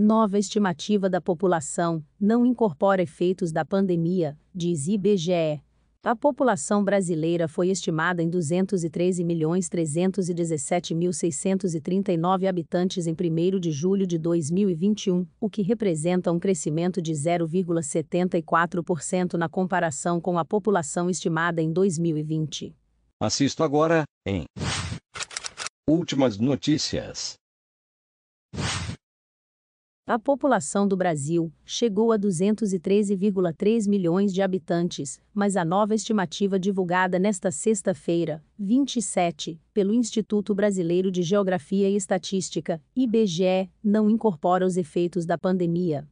Nova estimativa da população não incorpora efeitos da pandemia, diz IBGE. A população brasileira foi estimada em 213.317.639 habitantes em 1 de julho de 2021, o que representa um crescimento de 0,74% na comparação com a população estimada em 2020. Assisto agora, em Últimas notícias. A população do Brasil chegou a 213,3 milhões de habitantes, mas a nova estimativa divulgada nesta sexta-feira, 27, pelo Instituto Brasileiro de Geografia e Estatística, IBGE, não incorpora os efeitos da pandemia.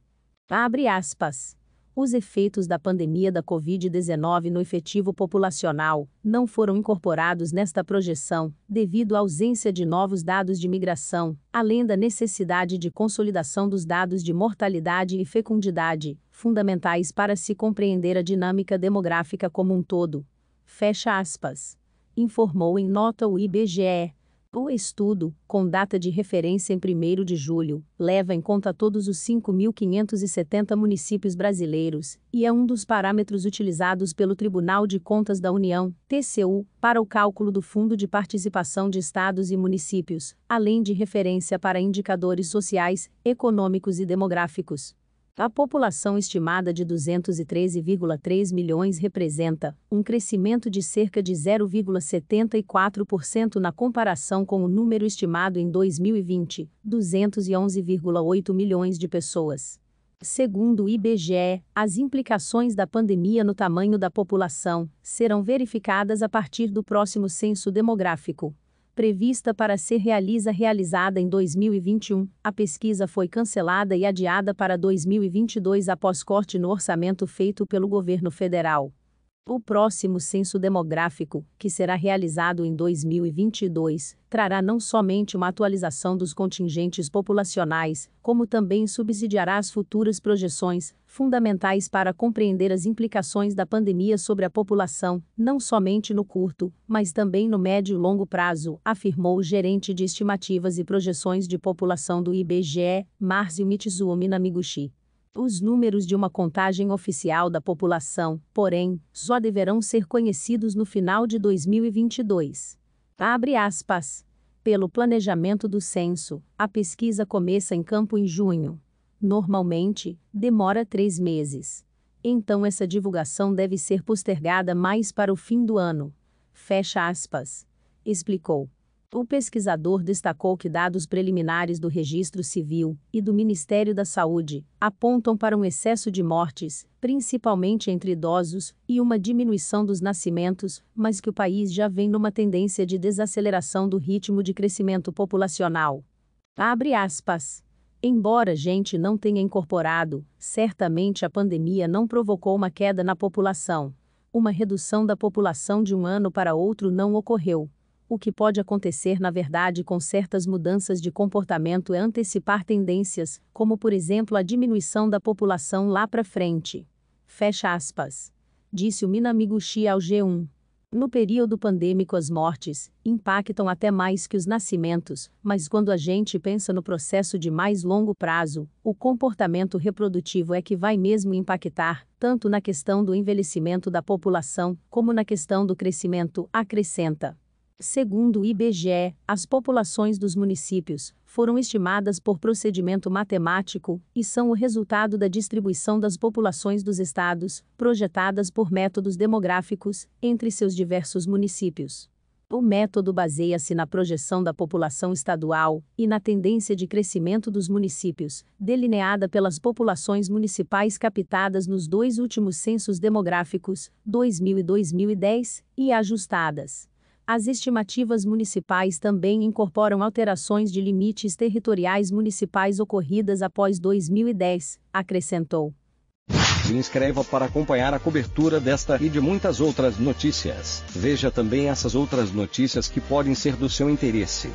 Abre aspas os efeitos da pandemia da Covid-19 no efetivo populacional não foram incorporados nesta projeção, devido à ausência de novos dados de migração, além da necessidade de consolidação dos dados de mortalidade e fecundidade, fundamentais para se compreender a dinâmica demográfica como um todo. Fecha aspas. Informou em nota o IBGE. O estudo, com data de referência em 1 de julho, leva em conta todos os 5.570 municípios brasileiros e é um dos parâmetros utilizados pelo Tribunal de Contas da União, TCU, para o cálculo do Fundo de Participação de Estados e Municípios, além de referência para indicadores sociais, econômicos e demográficos. A população estimada de 213,3 milhões representa um crescimento de cerca de 0,74% na comparação com o número estimado em 2020, 211,8 milhões de pessoas. Segundo o IBGE, as implicações da pandemia no tamanho da população serão verificadas a partir do próximo censo demográfico, prevista para ser realiza realizada em 2021, a pesquisa foi cancelada e adiada para 2022 após corte no orçamento feito pelo governo federal. O próximo censo demográfico, que será realizado em 2022, trará não somente uma atualização dos contingentes populacionais, como também subsidiará as futuras projeções, fundamentais para compreender as implicações da pandemia sobre a população, não somente no curto, mas também no médio e longo prazo, afirmou o gerente de estimativas e projeções de população do IBGE, Márcio Mitsumi Namiguchi. Os números de uma contagem oficial da população, porém, só deverão ser conhecidos no final de 2022. Abre aspas. Pelo planejamento do censo, a pesquisa começa em campo em junho. Normalmente, demora três meses. Então, essa divulgação deve ser postergada mais para o fim do ano. Fecha aspas. Explicou. O pesquisador destacou que dados preliminares do Registro Civil e do Ministério da Saúde apontam para um excesso de mortes, principalmente entre idosos, e uma diminuição dos nascimentos, mas que o país já vem numa tendência de desaceleração do ritmo de crescimento populacional. Abre aspas. Embora a gente não tenha incorporado, certamente a pandemia não provocou uma queda na população. Uma redução da população de um ano para outro não ocorreu o que pode acontecer, na verdade, com certas mudanças de comportamento é antecipar tendências, como por exemplo a diminuição da população lá para frente. Fecha aspas. Disse o Minamiguchi ao G1. No período pandêmico, as mortes impactam até mais que os nascimentos, mas quando a gente pensa no processo de mais longo prazo, o comportamento reprodutivo é que vai mesmo impactar, tanto na questão do envelhecimento da população, como na questão do crescimento, acrescenta. Segundo o IBGE, as populações dos municípios foram estimadas por procedimento matemático e são o resultado da distribuição das populações dos estados, projetadas por métodos demográficos, entre seus diversos municípios. O método baseia-se na projeção da população estadual e na tendência de crescimento dos municípios, delineada pelas populações municipais captadas nos dois últimos censos demográficos, 2000 e 2010, e ajustadas as estimativas municipais também incorporam alterações de limites territoriais municipais ocorridas após 2010, acrescentou. Se inscreva para acompanhar a cobertura desta e de muitas outras notícias. Veja também essas outras notícias que podem ser do seu interesse.